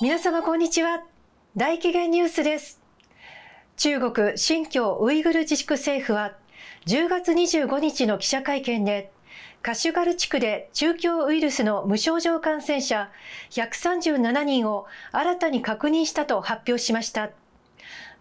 皆様こんにちは大紀元ニュースです中国新疆ウイグル自治区政府は10月25日の記者会見でカシュガル地区で中共ウイルスの無症状感染者137人を新たに確認したと発表しました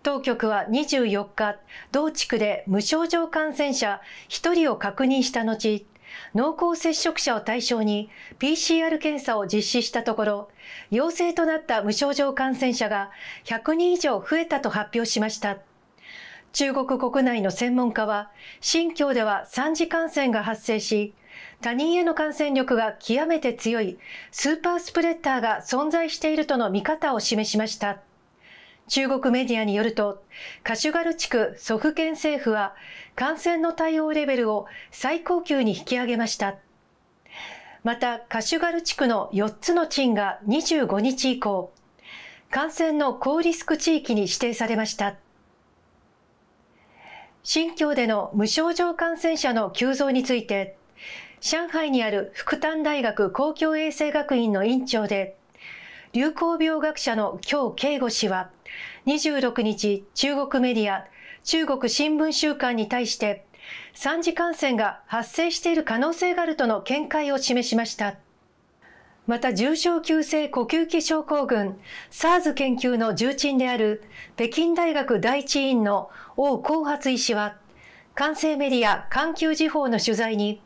当局は24日同地区で無症状感染者1人を確認した後濃厚接触者を対象に PCR 検査を実施したところ、陽性となった無症状感染者が100人以上増えたと発表しました。中国国内の専門家は、新疆では3次感染が発生し、他人への感染力が極めて強いスーパースプレッダーが存在しているとの見方を示しました。中国メディアによると、カシュガル地区祖父県政府は感染の対応レベルを最高級に引き上げました。また、カシュガル地区の4つの鎮が25日以降、感染の高リスク地域に指定されました。新疆での無症状感染者の急増について、上海にある福旦大学公共衛生学院の院長で、流行病学者の京慶吾氏は、26日、中国メディア、中国新聞週間に対して、3次感染が発生している可能性があるとの見解を示しました。また重症急性呼吸器症候群 SARS 研究の重鎮である北京大学第一院の王光発医師は関西メディア環球時報の取材に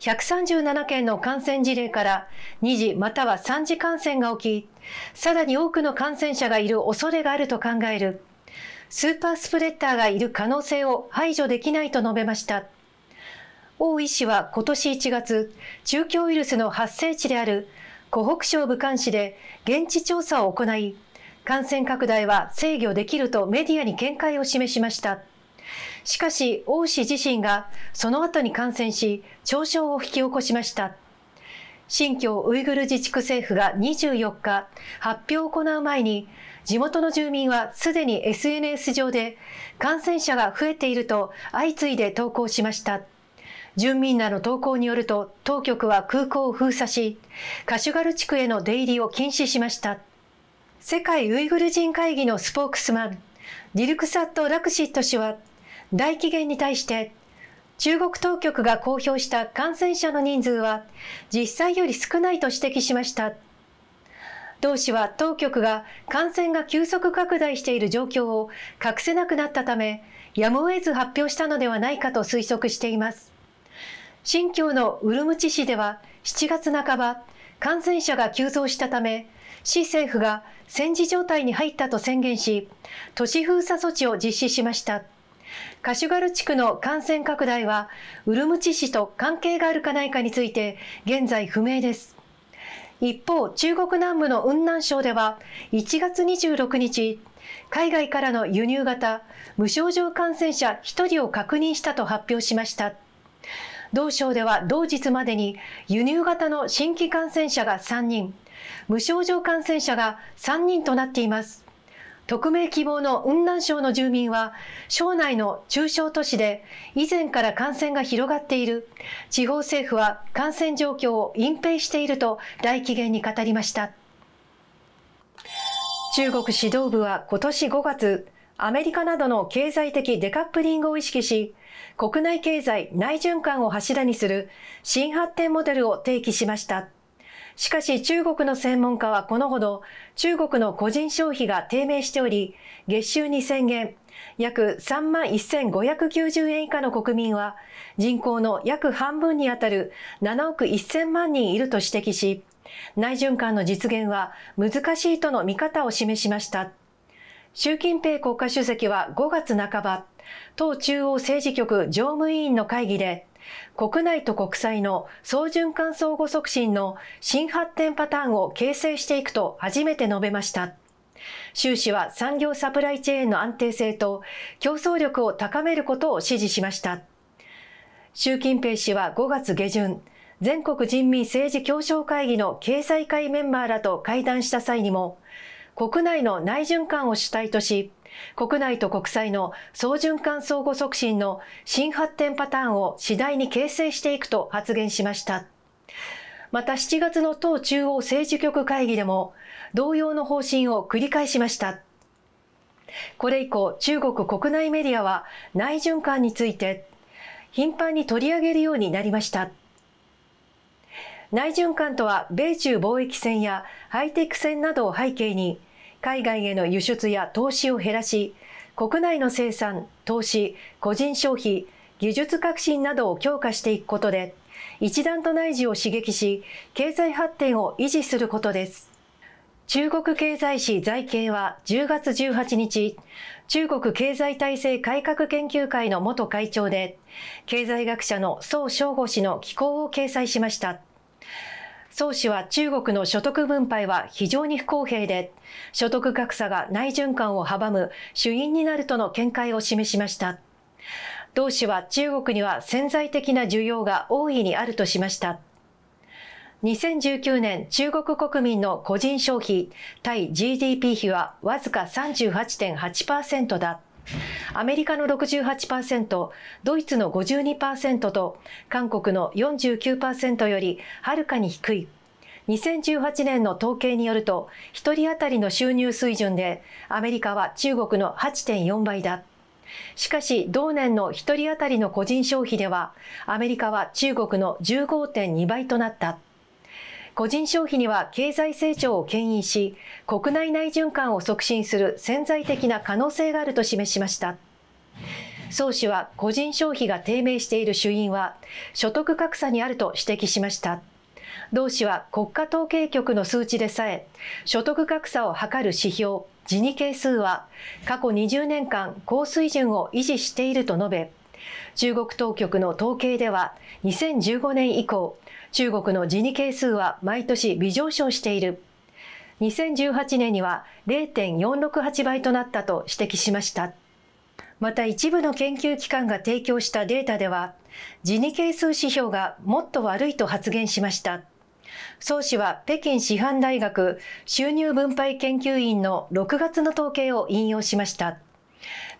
137件の感染事例から2次または3次感染が起きさらに多くの感染者がいる恐れがあると考える。スーパースプレッダーがいる可能性を排除できないと述べました。王医師は今年1月、中共ウイルスの発生地である湖北省武漢市で現地調査を行い、感染拡大は制御できるとメディアに見解を示しました。しかし、王氏自身がその後に感染し、嘲笑を引き起こしました。新疆ウイグル自治区政府が24日発表を行う前に地元の住民はすでに SNS 上で感染者が増えていると相次いで投稿しました。住民らの投稿によると当局は空港を封鎖しカシュガル地区への出入りを禁止しました世界ウイグル人会議のスポークスマンディルクサット・ラクシット氏は大起源に対して中国当局が公表した感染者の人数は実際より少ないと指摘しました。同氏は当局が感染が急速拡大している状況を隠せなくなったため、やむを得ず発表したのではないかと推測しています。新疆のウルムチ市では7月半ば、感染者が急増したため、市政府が戦時状態に入ったと宣言し、都市封鎖措置を実施しました。カシュガル地区の感染拡大はウルムチ市と関係があるかないかについて現在不明です一方中国南部の雲南省では1月26日海外からの輸入型無症状感染者1人を確認したと発表しました同省では同日までに輸入型の新規感染者が3人無症状感染者が3人となっています匿名希望の雲南省の住民は、省内の中小都市で以前から感染が広がっている、地方政府は感染状況を隠蔽していると大期限に語りました。中国指導部は今年5月、アメリカなどの経済的デカップリングを意識し、国内経済内循環を柱にする新発展モデルを提起しました。しかし中国の専門家はこのほど中国の個人消費が低迷しており、月収2000元、約3万1590円以下の国民は人口の約半分にあたる7億1000万人いると指摘し、内循環の実現は難しいとの見方を示しました。習近平国家主席は5月半ば、党中央政治局常務委員の会議で、国内と国際の総循環相互促進の新発展パターンを形成していくと初めて述べました。習氏は産業サプライチェーンの安定性と競争力を高めることを指示しました。習近平氏は5月下旬、全国人民政治協商会議の経済界メンバーらと会談した際にも、国内の内循環を主体とし、国内と国際の総循環相互促進の新発展パターンを次第に形成していくと発言しました。また7月の党中央政治局会議でも同様の方針を繰り返しました。これ以降、中国国内メディアは内循環について頻繁に取り上げるようになりました。内循環とは米中貿易戦やハイテク戦などを背景に海外への輸出や投資を減らし、国内の生産、投資、個人消費、技術革新などを強化していくことで、一段と内需を刺激し、経済発展を維持することです。中国経済史財経は10月18日、中国経済体制改革研究会の元会長で、経済学者の宋正吾氏の寄稿を掲載しました。宋氏は中国の所得分配は非常に不公平で、所得格差が内循環を阻む主因になるとの見解を示しました。同氏は中国には潜在的な需要が大いにあるとしました。2019年中国国民の個人消費対 GDP 比はわずか38.8%だ。アメリカの68%、ドイツの52%と韓国の49%よりはるかに低い。2018年の統計によると、1人当たりの収入水準でアメリカは中国の8.4倍だ。しかし、同年の1人当たりの個人消費では、アメリカは中国の15.2倍となった。個人消費には経済成長を牽引し、国内内循環を促進する潜在的な可能性があると示しました。総氏は個人消費が低迷している主因は所得格差にあると指摘しました。同氏は国家統計局の数値でさえ、所得格差を測る指標、ジニ係数は過去20年間高水準を維持していると述べ、中国当局の統計では2015年以降中国のジに係数は毎年微上昇している。2018年には0.468倍となったと指摘しました。また一部の研究機関が提供したデータでは、ジに係数指標がもっと悪いと発言しました。宋氏は北京師範大学収入分配研究院の6月の統計を引用しました。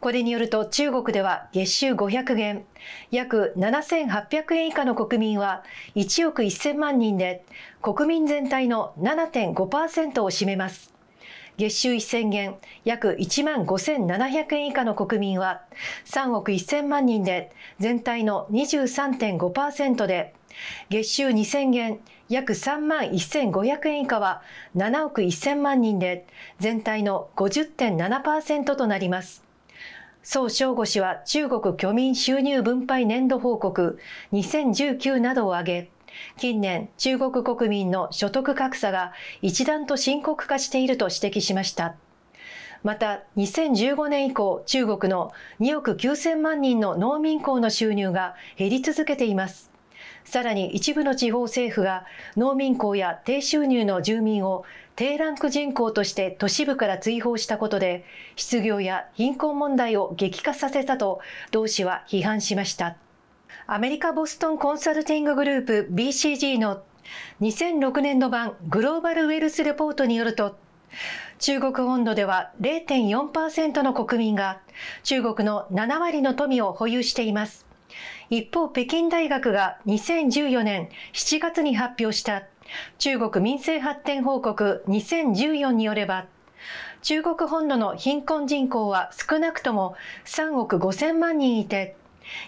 これによると中国では月収500元、約7800円以下の国民は1億1000万人で、国民全体の7.5%を占めます。月収1000元、約1万5700円以下の国民は3億1000万人で、全体の23.5%で、月収2000元、約3万1500円以下は7億1000万人で、全体の50.7%となります。宋正吾氏は中国居民収入分配年度報告2019などを挙げ、近年中国国民の所得格差が一段と深刻化していると指摘しました。また2015年以降中国の2億9000万人の農民工の収入が減り続けています。さらに一部の地方政府が農民工や低収入の住民を低ランク人口として都市部から追放したことで、失業や貧困問題を激化させたと、同氏は批判しました。アメリカ・ボストンコンサルティンググループ BCG の2006年度版グローバルウェルスレポートによると、中国本土では0.4%の国民が中国の7割の富を保有しています。一方、北京大学が2014年7月に発表した中国民生発展報告2014によれば、中国本土の貧困人口は少なくとも3億5000万人いて、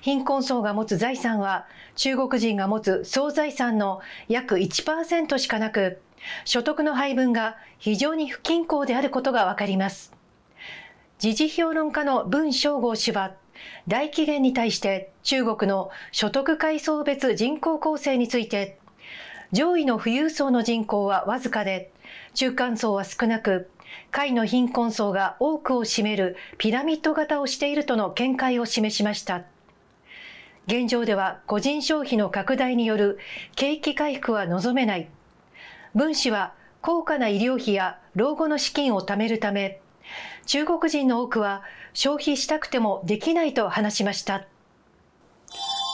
貧困層が持つ財産は中国人が持つ総財産の約1%しかなく、所得の配分が非常に不均衡であることがわかります。時事評論家の文章豪氏は、大紀元に対して中国の所得階層別人口構成について、上位の富裕層の人口はわずかで、中間層は少なく、下位の貧困層が多くを占めるピラミッド型をしているとの見解を示しました。現状では個人消費の拡大による景気回復は望めない。文氏は高価な医療費や老後の資金を貯めるため、中国人の多くは消費したくてもできないと話しました。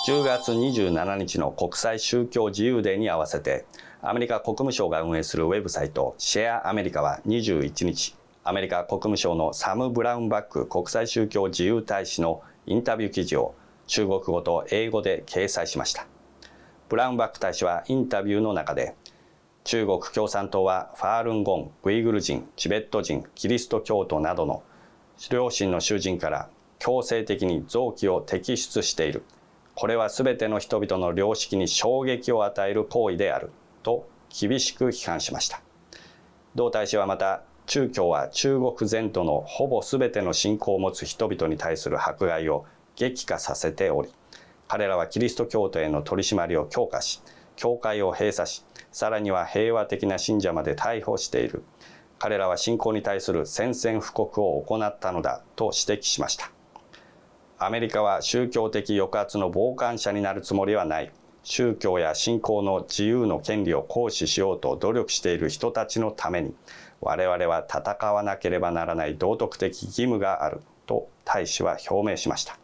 10月27日の国際宗教自由デーに合わせてアメリカ国務省が運営するウェブサイトシェアアメリカは21日アメリカ国務省のサム・ブラウンバック国際宗教自由大使のインタビュー記事を中国語と英語で掲載しましたブラウンバック大使はインタビューの中で中国共産党はファールンゴンウイグル人チベット人キリスト教徒などの両親の囚人から強制的に臓器を摘出しているこれは全ての人々の良識に衝撃を与える行為であると厳しく批判しました同大使はまた中共は中国全土のほぼ全ての信仰を持つ人々に対する迫害を激化させており彼らはキリスト教徒への取り締まりを強化し教会を閉鎖しさらには平和的な信者まで逮捕している彼らは信仰に対する宣戦布告を行ったのだと指摘しましたアメリカは宗教的抑圧の傍観者になるつもりはない宗教や信仰の自由の権利を行使しようと努力している人たちのために我々は戦わなければならない道徳的義務があると大使は表明しました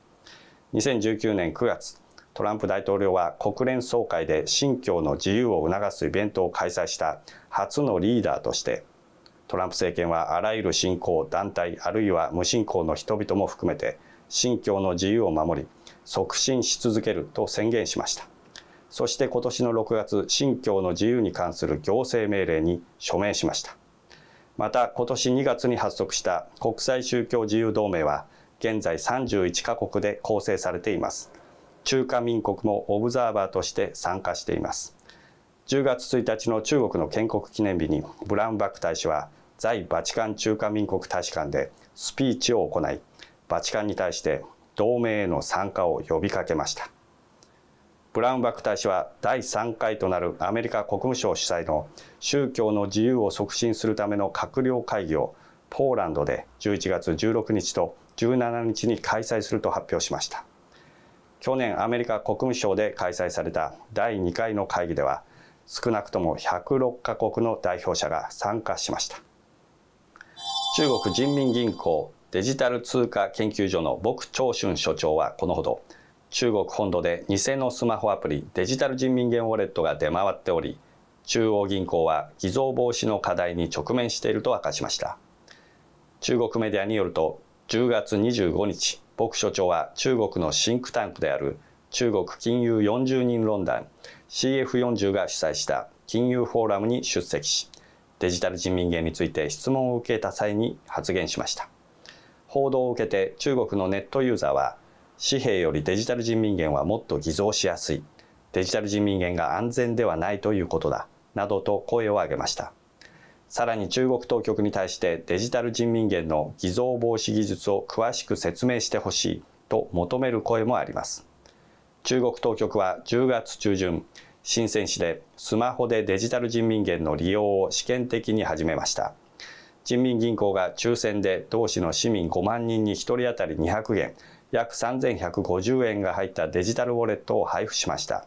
2019年9月トランプ大統領は国連総会で信教の自由を促すイベントを開催した初のリーダーとしてトランプ政権はあらゆる信仰団体あるいは無信仰の人々も含めて信教の自由を守り促進し続けると宣言しましたそして今年の6月信教の自由に関する行政命令に署名しましたまた今年2月に発足した国際宗教自由同盟は現在31カ国で構成されています中華民国もオブザーバーとして参加しています10月1日の中国の建国記念日にブラウンバック大使は在バチカン中華民国大使館でスピーチを行いバチカンに対して同盟への参加を呼びかけましたブラウンバック大使は第3回となるアメリカ国務省主催の宗教の自由を促進するための閣僚会議をポーランドで11月16日と17日に開催すると発表しました去年アメリカ国務省で開催された第2回の会議では少なくとも106カ国の代表者が参加しました中国人民銀行デジタル通貨研究所の僕長春所長はこのほど中国本土で偽のスマホアプリデジタル人民元ウォレットが出回っており中央銀行は偽造防止の課題に直面していると明かしました中国メディアによると10月25日僕所長は中国のシンクタンクである中国金融40人論壇 CF40 が主催した金融フォーラムに出席しデジタル人民元について質問を受けた際に発言しました報道を受けて中国のネットユーザーは紙幣よりデジタル人民元はもっと偽造しやすいデジタル人民元が安全ではないということだなどと声を上げましたさらに中国当局に対してデジタル人民元の偽造防止技術を詳しく説明してほしいと求める声もあります中国当局は10月中旬深セン市でスマホでデジタル人民元の利用を試験的に始めました。人民銀行が抽選で同市の市民5万人に1人当たり200元約3150円が入ったデジタルウォレットを配布しました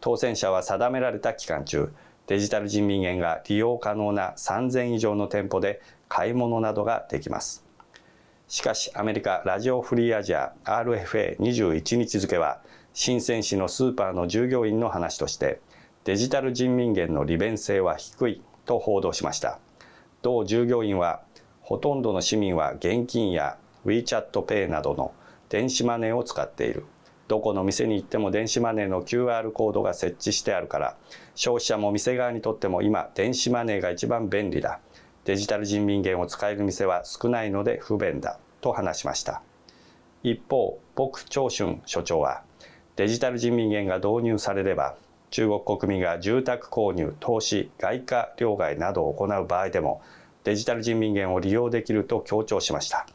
当選者は定められた期間中デジタル人民元が利用可能な3000以上の店舗で買い物などができますしかしアメリカラジオフリーアジア RFA21 日付は新鮮市のスーパーの従業員の話としてデジタル人民元の利便性は低いと報道しました同従業員はほとんどの市民は現金や WeChatPay などの電子マネーを使っているどこの店に行っても電子マネーの QR コードが設置してあるから消費者も店側にとっても今電子マネーが一番便利だデジタル人民元を使える店は少ないので不便だと話しました一方朴長春所長はデジタル人民元が導入されれば中国国民が住宅購入、投資、外貨両替などを行う場合でもデジタル人民元を利用できると強調しました。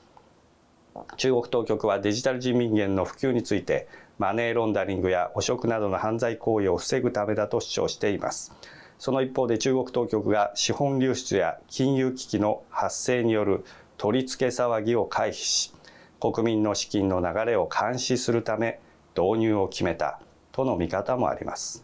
中国当局はデジタル人民元の普及についてマネーロンダリングや汚職などの犯罪行為を防ぐためだと主張しています。その一方で中国当局が資本流出や金融危機の発生による取り付け騒ぎを回避し国民の資金の流れを監視するため導入を決めたとの見方もあります。